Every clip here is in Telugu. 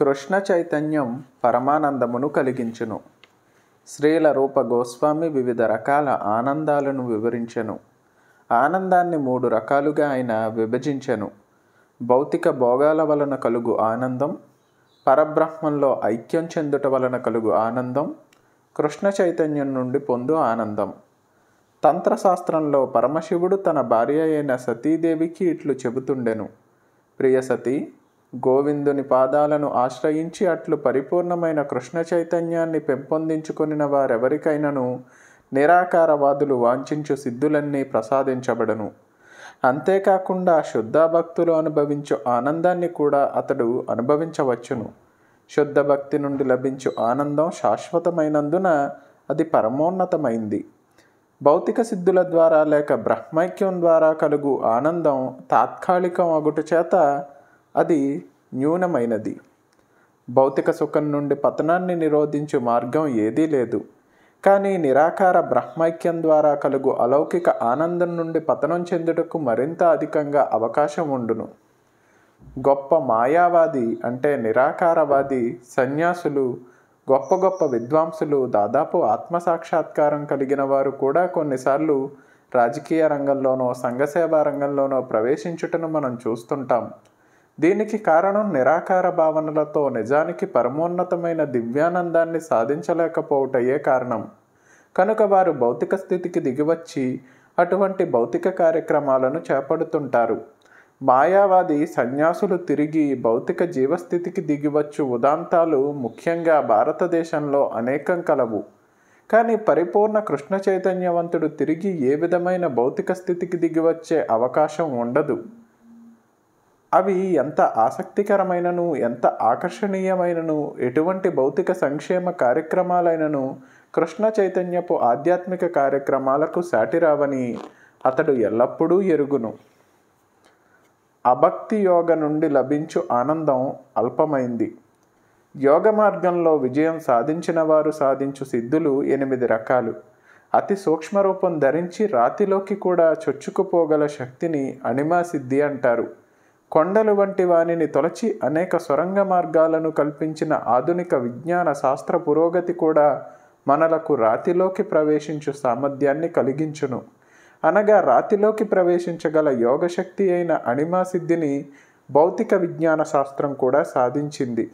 కృష్ణ చైతన్యం పరమానందమును కలిగించును శ్రీల రూప గోస్వామి వివిధ రకాల ఆనందాలను వివరించెను ఆనందాన్ని మూడు రకాలుగా ఆయన విభజించెను భౌతిక భోగాల వలన కలుగు ఆనందం పరబ్రహ్మంలో ఐక్యం చెందుట వలన కలుగు ఆనందం కృష్ణ చైతన్యం నుండి పొందు ఆనందం తంత్రశాస్త్రంలో పరమశివుడు తన భార్య అయిన సతీదేవికి ఇట్లు చెబుతుండెను ప్రియ సతీ గోవిందుని పాదాలను ఆశ్రయించి అట్లు పరిపూర్ణమైన కృష్ణ చైతన్యాన్ని పెంపొందించుకుని వారెవరికైనను నిరాకారవాదులు వాంఛించు సిద్ధులన్నీ ప్రసాదించబడను అంతేకాకుండా శుద్ధ భక్తులు అనుభవించు ఆనందాన్ని కూడా అతడు అనుభవించవచ్చును శుద్ధ భక్తి నుండి లభించు ఆనందం శాశ్వతమైనందున అది పరమోన్నతమైంది భౌతిక సిద్ధుల ద్వారా లేక బ్రహ్మైక్యం ద్వారా కలుగు ఆనందం తాత్కాలికం అగుట చేత అది న్యూనమైనది భౌతిక సుఖం నుండి పతనాన్ని నిరోధించే మార్గం ఏదీ లేదు కానీ నిరాకార బ్రహ్మైక్యం ద్వారా కలుగు అలౌకిక ఆనందం నుండి పతనం చెందుటకు మరింత అధికంగా అవకాశం ఉండును గొప్ప మాయావాది అంటే నిరాకారవాది సన్యాసులు గొప్ప గొప్ప విద్వాంసులు దాదాపు ఆత్మసాక్షాత్కారం కలిగిన వారు కూడా కొన్నిసార్లు రాజకీయ రంగంలోనో సంఘసేవా రంగంలోనో ప్రవేశించుటను మనం చూస్తుంటాం దీనికి కారణం నిరాకార భావనలతో నిజానికి పరమోన్నతమైన దివ్యానందాన్ని సాధించలేకపోవటయే కారణం కనుక వారు భౌతిక స్థితికి దిగివచ్చి అటువంటి భౌతిక కార్యక్రమాలను చేపడుతుంటారు మాయావాది సన్యాసులు తిరిగి భౌతిక జీవస్థితికి దిగివచ్చు ఉదాంతాలు ముఖ్యంగా భారతదేశంలో అనేకం కలవు కానీ పరిపూర్ణ కృష్ణ చైతన్యవంతుడు తిరిగి ఏ విధమైన భౌతిక స్థితికి దిగివచ్చే అవకాశం ఉండదు అవి ఎంత ఆసక్తికరమైనను ఎంత ఆకర్షణీయమైనను ఎటువంటి భౌతిక సంక్షేమ కార్యక్రమాలైనను కృష్ణ చైతన్యపు ఆధ్యాత్మిక కార్యక్రమాలకు సాటిరావని అతడు ఎల్లప్పుడూ ఎరుగును అభక్తి యోగ నుండి లభించు ఆనందం అల్పమైంది యోగ మార్గంలో విజయం సాధించిన వారు సాధించు సిద్ధులు ఎనిమిది రకాలు అతి సూక్ష్మ రూపం ధరించి రాతిలోకి కూడా చొచ్చుకుపోగల శక్తిని అణిమా సిద్ధి అంటారు కొండలు వంటి వానిని తొలచి అనేక సొరంగ మార్గాలను కల్పించిన ఆధునిక విజ్ఞాన శాస్త్ర పురోగతి కూడా మనలకు రాతిలోకి ప్రవేశించు సామర్థ్యాన్ని కలిగించును అనగా రాతిలోకి ప్రవేశించగల యోగశక్తి అయిన అణిమా సిద్ధిని భౌతిక విజ్ఞాన శాస్త్రం కూడా సాధించింది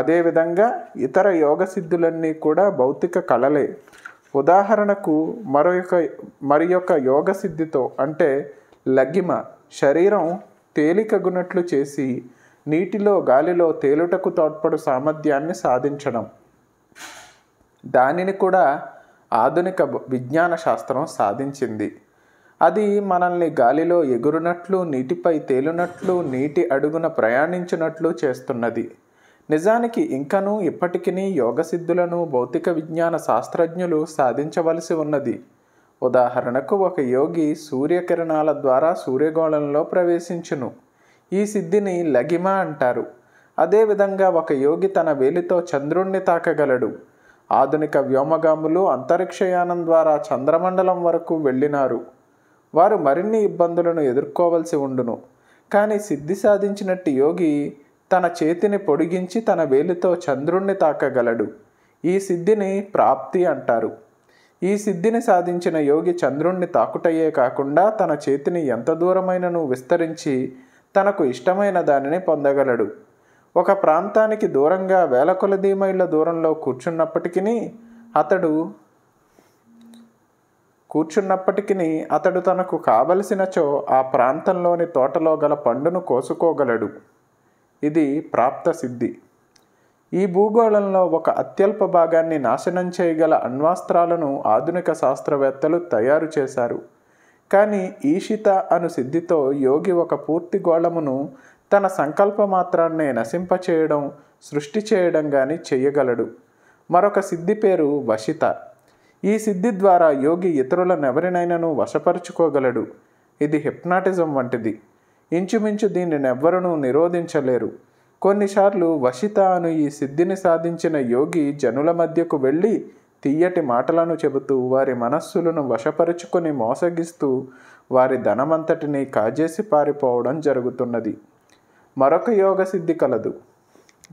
అదేవిధంగా ఇతర యోగ సిద్ధులన్నీ కూడా భౌతిక కళలే ఉదాహరణకు మరొక మరి యొక్క యోగ సిద్ధితో అంటే లగిమ శరీరం తేలికగునట్లు చేసి నీటిలో గాలిలో తేలుటకు తోడ్పడు సామర్థ్యాన్ని సాధించడం దానిని కూడా ఆధునిక విజ్ఞాన శాస్త్రం సాధించింది అది మనల్ని గాలిలో ఎగురునట్లు నీటిపై తేలునట్లు నీటి అడుగున ప్రయాణించినట్లు చేస్తున్నది నిజానికి ఇంకనూ ఇప్పటికీ యోగసిద్ధులను భౌతిక విజ్ఞాన శాస్త్రజ్ఞులు సాధించవలసి ఉన్నది ఉదాహరణకు ఒక యోగి సూర్యకిరణాల ద్వారా సూర్యగోళంలో ప్రవేశించును ఈ సిద్ధిని లగిమ అంటారు అదేవిధంగా ఒక యోగి తన వేలితో చంద్రుణ్ణి తాకగలడు ఆధునిక వ్యోమగాములు అంతరిక్షయానం ద్వారా చంద్రమండలం వరకు వెళ్ళినారు వారు మరిన్ని ఇబ్బందులను ఎదుర్కోవలసి ఉండును కానీ సిద్ధి సాధించినట్టు యోగి తన చేతిని పొడిగించి తన వేలితో చంద్రుణ్ణి తాకగలడు ఈ సిద్ధిని ప్రాప్తి అంటారు ఈ సిద్ధిని సాధించిన యోగి చంద్రుణ్ణి తాకుటయ్యే కాకుండా తన చేతిని ఎంత దూరమైనను విస్తరించి తనకు ఇష్టమైన దానిని పొందగలడు ఒక ప్రాంతానికి దూరంగా వేల కొలది మైళ్ళ దూరంలో కూర్చున్నప్పటికీ అతడు కూర్చున్నప్పటికీ అతడు తనకు కావలసినచో ఆ ప్రాంతంలోని తోటలో గల పండును కోసుకోగలడు ఇది ప్రాప్త సిద్ధి ఈ భూగోళంలో ఒక అత్యల్ప భాగాన్ని నాశనం చేయగల అణ్వాస్త్రాలను ఆధునిక శాస్త్రవేత్తలు తయారు చేశారు కానీ ఈషిత అను సిద్ధితో యోగి ఒక పూర్తి గోళమును తన సంకల్ప మాత్రాన్నే నశింపచేయడం సృష్టి చేయడం కానీ చేయగలడు మరొక సిద్ధి పేరు వశిత ఈ సిద్ధి ద్వారా యోగి ఇతరులనెవరినైనాను వశపరుచుకోగలడు ఇది హిప్నాటిజం వంటిది ఇంచుమించు దీన్ని నెవ్వరూ నిరోధించలేరు కొన్నిసార్లు వశిత అను ఈ సిద్ధిని సాధించిన యోగి జనుల మధ్యకు వెళ్ళి తీయటి మాటలను చెబుతూ వారి మనస్సులను వశపరుచుకొని మోసగిస్తూ వారి ధనమంతటిని కాజేసి పారిపోవడం జరుగుతున్నది మరొక యోగ సిద్ధి కలదు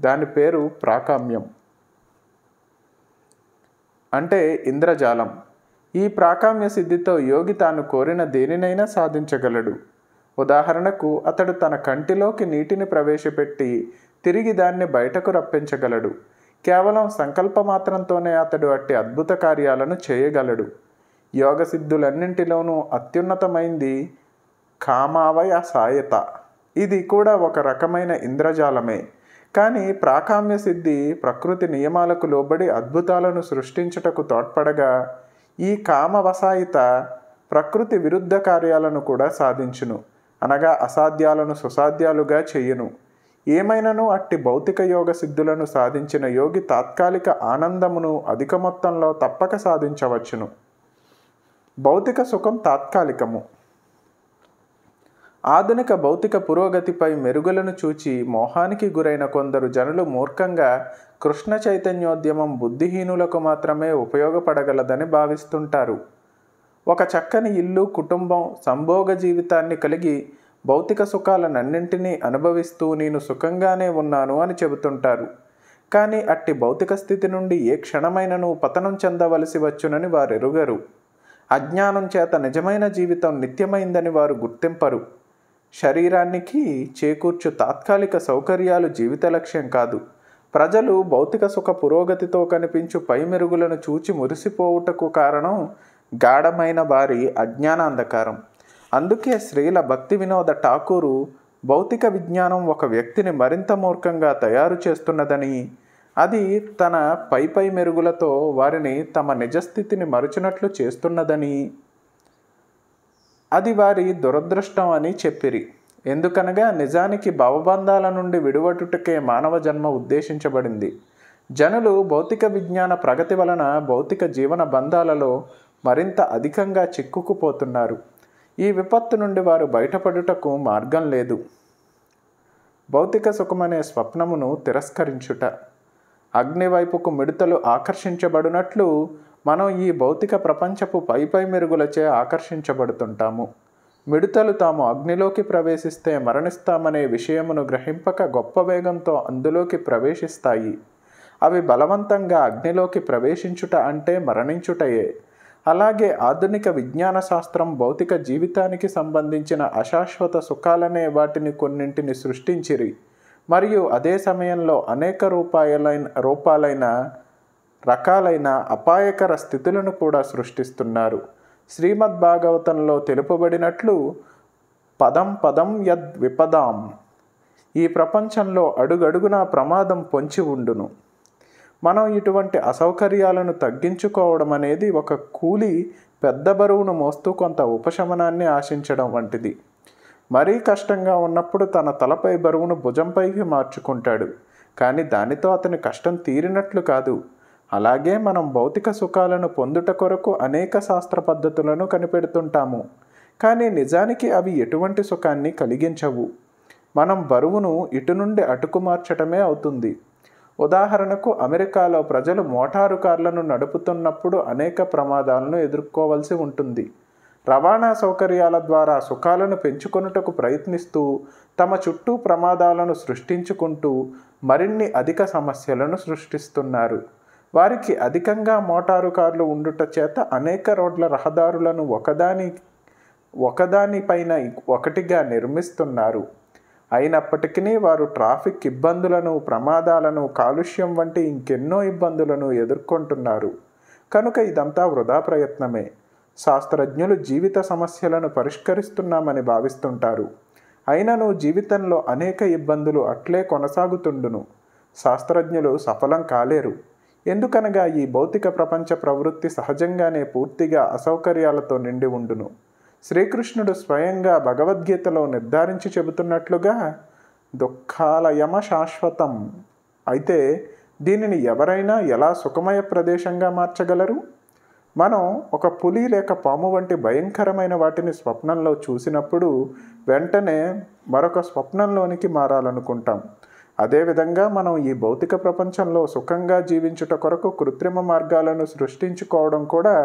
దాని పేరు ప్రాకామ్యం అంటే ఇంద్రజాలం ఈ ప్రాకామ్య సిద్ధితో యోగి తాను కోరిన దేనినైనా సాధించగలడు ఉదాహరణకు అతడు తన కంటిలోకి నీటిని ప్రవేశపెట్టి తిరిగి దాన్ని బయటకు రప్పించగలడు కేవలం సంకల్ప మాత్రంతోనే అతడు అట్టి అద్భుత కార్యాలను చేయగలడు యోగ సిద్ధులన్నింటిలోనూ అత్యున్నతమైంది కామావయ సాయత ఇది కూడా ఒక రకమైన ఇంద్రజాలమే కానీ ప్రాకామ్య సిద్ధి ప్రకృతి నియమాలకు లోబడి అద్భుతాలను సృష్టించుటకు తోడ్పడగా ఈ కామవసాయిత ప్రకృతి విరుద్ధ కార్యాలను కూడా సాధించును అనగా అసాధ్యాలను సుసాధ్యాలుగా చేయును ఏమైనను అట్టి భౌతిక యోగ సిద్ధులను సాధించిన యోగి తాత్కాలిక ఆనందమును అధిక మొత్తంలో తప్పక సాధించవచ్చును భౌతిక సుఖం తాత్కాలికము ఆధునిక భౌతిక పురోగతిపై మెరుగులను చూచి మోహానికి గురైన కొందరు జనులు మూర్ఖంగా కృష్ణ చైతన్యోద్యమం బుద్ధిహీనులకు మాత్రమే ఉపయోగపడగలదని భావిస్తుంటారు ఒక చక్కని ఇల్లు కుటుంబం సంభోగ జీవితాన్ని కలిగి భౌతిక సుఖాలనన్నింటినీ అనుభవిస్తూ నేను సుఖంగానే ఉన్నాను అని చెబుతుంటారు కానీ అట్టి భౌతిక స్థితి నుండి ఏ క్షణమైనను పతనం చెందవలసి వచ్చునని వారెరుగరు అజ్ఞానం చేత నిజమైన జీవితం నిత్యమైందని వారు గుర్తింపరు శరీరానికి చేకూర్చు తాత్కాలిక సౌకర్యాలు జీవిత లక్ష్యం కాదు ప్రజలు భౌతిక సుఖ పురోగతితో కనిపించు పైమెరుగులను చూచి మురిసిపోవుటకు కారణం గాఢమైన వారి అజ్ఞాన అంధకారం అందుకే శ్రీల భక్తి వినోద ఠాకూరు భౌతిక విజ్ఞానం ఒక వ్యక్తిని మరింత మూర్ఖంగా తయారు చేస్తున్నదని అది తన పై పై మెరుగులతో వారిని తమ నిజస్థితిని మరచినట్లు చేస్తున్నదని అది వారి దురదృష్టం అని చెప్పిరి ఎందుకనగా నిజానికి భవబంధాల నుండి విడువటుటకే మానవ జన్మ ఉద్దేశించబడింది జనులు భౌతిక విజ్ఞాన ప్రగతి వలన భౌతిక జీవన బంధాలలో మరింత అధికంగా చిక్కుకుపోతున్నారు ఈ విపత్తు నుండి వారు బయటపడుటకు మార్గం లేదు భౌతిక సుఖమనే స్వప్నమును తిరస్కరించుట అగ్నివైపుకు మిడతలు ఆకర్షించబడినట్లు మనం ఈ భౌతిక ప్రపంచపు పైపై మెరుగులచే ఆకర్షించబడుతుంటాము మిడతలు తాము అగ్నిలోకి ప్రవేశిస్తే మరణిస్తామనే విషయమును గ్రహింపక గొప్ప వేగంతో అందులోకి ప్రవేశిస్తాయి అవి బలవంతంగా అగ్నిలోకి ప్రవేశించుట అంటే మరణించుటయే అలాగే ఆధునిక విజ్ఞాన శాస్త్రం భౌతిక జీవితానికి సంబంధించిన అశాశ్వత సుఖాలనే వాటిని కొన్నింటిని సృష్టించిరి మరియు అదే సమయంలో అనేక రూపాయలైన రూపాలైన రకాలైన అపాయకర స్థితులను కూడా సృష్టిస్తున్నారు శ్రీమద్ భాగవతంలో తెలుపబడినట్లు పదం పదం యద్ విపదాం ఈ ప్రపంచంలో అడుగడుగునా ప్రమాదం పొంచి ఉండును మనం ఇటువంటి అసౌకర్యాలను తగ్గించుకోవడం అనేది ఒక కూలి పెద్ద బరువును మోస్తూ కొంత ఉపశమనాన్ని ఆశించడం వంటిది మరీ కష్టంగా ఉన్నప్పుడు తన తలపై బరువును భుజంపైకి మార్చుకుంటాడు కానీ దానితో అతని కష్టం తీరినట్లు కాదు అలాగే మనం భౌతిక సుఖాలను పొందుట కొరకు అనేక శాస్త్ర పద్ధతులను కనిపెడుతుంటాము కానీ నిజానికి అవి ఎటువంటి సుఖాన్ని కలిగించవు మనం బరువును ఇటు నుండి అటుకు మార్చటమే అవుతుంది ఉదాహరణకు అమెరికాలో ప్రజలు మోటారు కార్లను నడుపుతున్నప్పుడు అనేక ప్రమాదాలను ఎదుర్కోవలసి ఉంటుంది రవాణా సౌకర్యాల ద్వారా సుఖాలను పెంచుకొనుటకు ప్రయత్నిస్తూ తమ చుట్టూ ప్రమాదాలను సృష్టించుకుంటూ మరిన్ని అధిక సమస్యలను సృష్టిస్తున్నారు వారికి అధికంగా మోటారు కార్లు ఉండుట చేత అనేక రోడ్ల రహదారులను ఒకదాని ఒకదానిపైన ఒకటిగా నిర్మిస్తున్నారు అయినప్పటికీ వారు ట్రాఫిక్ ఇబ్బందులను ప్రమాదాలను కాలుష్యం వంటి ఇంకెన్నో ఇబ్బందులను ఎదుర్కొంటున్నారు కనుక ఇదంతా వృధా ప్రయత్నమే శాస్త్రజ్ఞులు జీవిత సమస్యలను పరిష్కరిస్తున్నామని భావిస్తుంటారు అయినను జీవితంలో అనేక ఇబ్బందులు అట్లే కొనసాగుతుండును శాస్త్రజ్ఞులు సఫలం కాలేరు ఎందుకనగా ఈ భౌతిక ప్రపంచ ప్రవృత్తి సహజంగానే పూర్తిగా అసౌకర్యాలతో నిండి ఉండును శ్రీకృష్ణుడు స్వయంగా భగవద్గీతలో నిర్ధారించి చెబుతున్నట్లుగా దుఃఖాలయమ శాశ్వతం అయితే దీనిని ఎవరైనా ఎలా సుఖమయ ప్రదేశంగా మార్చగలరు మనం ఒక పులి లేక పాము వంటి భయంకరమైన వాటిని స్వప్నంలో చూసినప్పుడు వెంటనే మరొక స్వప్నంలోనికి మారాలనుకుంటాం అదేవిధంగా మనం ఈ భౌతిక ప్రపంచంలో సుఖంగా జీవించుట కొరకు కృత్రిమ మార్గాలను సృష్టించుకోవడం కూడా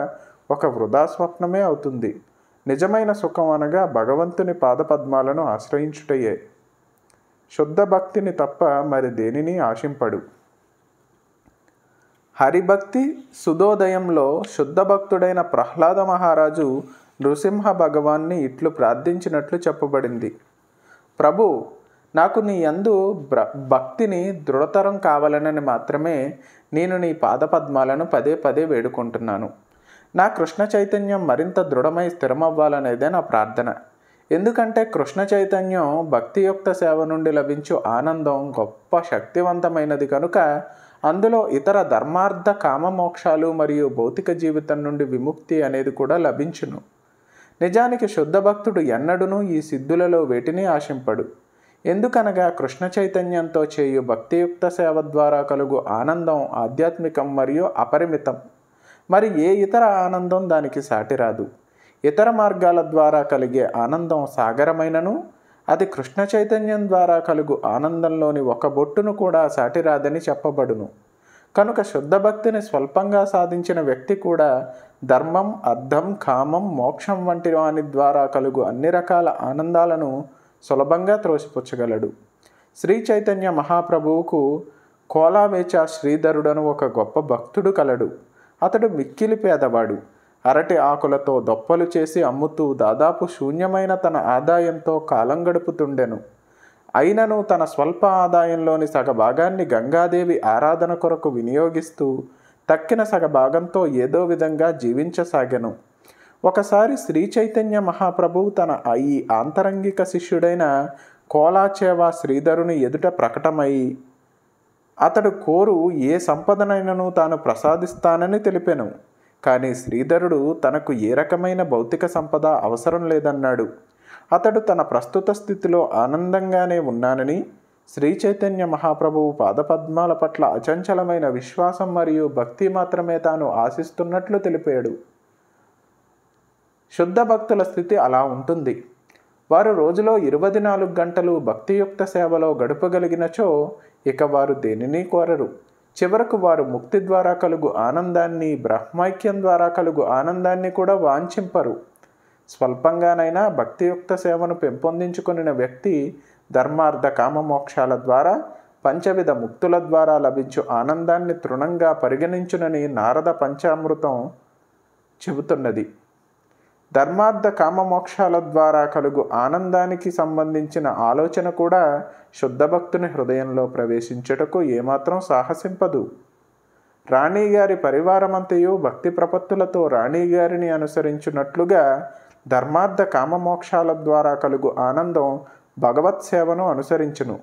ఒక వృధా స్వప్నమే అవుతుంది నిజమైన సుఖం అనగా భగవంతుని పాదపద్మాలను ఆశ్రయించుటయే శుద్ధ భక్తిని తప్ప మరి దేనిని ఆశింపడు హరిభక్తి సుదోదయంలో శుద్ధ భక్తుడైన ప్రహ్లాద మహారాజు నృసింహ భగవాన్ని ఇట్లు ప్రార్థించినట్లు చెప్పబడింది ప్రభు నాకు నీ యందు భక్తిని దృఢతరం కావాలనని మాత్రమే నేను నీ పాదపద్మాలను పదే పదే వేడుకుంటున్నాను నా కృష్ణ చైతన్యం మరింత దృఢమై స్థిరమవ్వాలనేదే నా ప్రార్థన ఎందుకంటే కృష్ణ చైతన్యం భక్తియుక్త సేవ నుండి లభించు ఆనందం గొప్ప శక్తివంతమైనది కనుక అందులో ఇతర ధర్మార్థ కామమోక్షాలు మరియు భౌతిక జీవితం నుండి విముక్తి అనేది కూడా లభించును నిజానికి శుద్ధ భక్తుడు ఎన్నడును ఈ సిద్ధులలో వేటిని ఆశింపడు ఎందుకనగా కృష్ణ చైతన్యంతో చేయు భక్తియుక్త సేవ ద్వారా కలుగు ఆనందం ఆధ్యాత్మికం మరియు అపరిమితం మరి ఏ ఇతర ఆనందం దానికి సాటిరాదు ఇతర మార్గాల ద్వారా కలిగే ఆనందం సాగరమైనను అది కృష్ణ చైతన్యం ద్వారా కలుగు ఆనందంలోని ఒక బొట్టును కూడా సాటిరాదని చెప్పబడును కనుక శుద్ధ భక్తిని స్వల్పంగా సాధించిన వ్యక్తి కూడా ధర్మం అర్థం కామం మోక్షం వంటి వాని ద్వారా కలుగు అన్ని రకాల ఆనందాలను సులభంగా త్రోసిపుచ్చగలడు శ్రీ చైతన్య మహాప్రభువుకు కోలావేచ శ్రీధరుడను ఒక గొప్ప భక్తుడు కలడు అతడు మిక్కిలి పేదవాడు అరటి ఆకులతో దొప్పలు చేసి అమ్ముతూ దాదాపు శూన్యమైన తన ఆదాయంతో కాలం గడుపుతుండెను అయినను తన స్వల్ప ఆదాయంలోని సగభాగాన్ని గంగాదేవి ఆరాధన కొరకు వినియోగిస్తూ తక్కిన సగభాగంతో ఏదో విధంగా జీవించసాగెను ఒకసారి శ్రీ చైతన్య మహాప్రభు తన ఈ ఆంతరంగిక శిష్యుడైన కోలాచేవా శ్రీధరుని ఎదుట ప్రకటమై అతడు కోరు ఏ సంపదనైనను తాను ప్రసాదిస్తానని తెలిపాను కానీ శ్రీధరుడు తనకు ఏ రకమైన భౌతిక సంపద అవసరం లేదన్నాడు అతడు తన ప్రస్తుత స్థితిలో ఆనందంగానే ఉన్నానని శ్రీ చైతన్య మహాప్రభువు పాదపద్మాల పట్ల అచంచలమైన విశ్వాసం మరియు భక్తి మాత్రమే తాను ఆశిస్తున్నట్లు తెలిపాడు శుద్ధ భక్తుల స్థితి అలా ఉంటుంది వారు రోజులో ఇరవై నాలుగు గంటలు భక్తియుక్త సేవలో గడపగలిగినచో ఇక వారు దేనిని కోరరు చివరకు వారు ముక్తి ద్వారా కలుగు ఆనందాన్ని బ్రహ్మైక్యం ద్వారా కలుగు ఆనందాన్ని కూడా వాంఛింపరు స్వల్పంగానైనా భక్తియుక్త సేవను పెంపొందించుకుని వ్యక్తి ధర్మార్థ కామమోక్షాల ద్వారా పంచవిధ ముక్తుల ద్వారా లభించు ఆనందాన్ని తృణంగా పరిగణించునని నారద పంచామృతం చెబుతున్నది ధర్మార్థ కామమోక్షాల ద్వారా కలుగు ఆనందానికి సంబంధించిన ఆలోచన కూడా శుద్ధభక్తుని హృదయంలో ప్రవేశించుటకు ఏమాత్రం సాహసింపదు రాణిగారి పరివారమంతయు భక్తి ప్రపత్తులతో రాణిగారిని అనుసరించున్నట్లుగా ధర్మార్థ కామమోక్షాల ద్వారా కలుగు ఆనందం భగవత్ సేవను అనుసరించును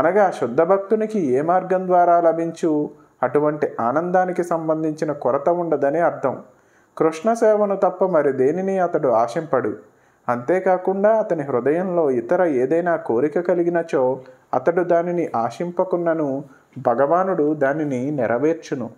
అనగా శుద్ధభక్తునికి ఏ మార్గం ద్వారా లభించు అటువంటి ఆనందానికి సంబంధించిన కొరత ఉండదని అర్థం కృష్ణ సేవను తప్ప మరి దేనిని అతడు ఆశింపడు అంతేకాకుండా అతని హృదయంలో ఇతర ఏదైనా కోరిక కలిగినచో అతడు దానిని ఆశింపకున్నను భగవానుడు దానిని నెరవేర్చును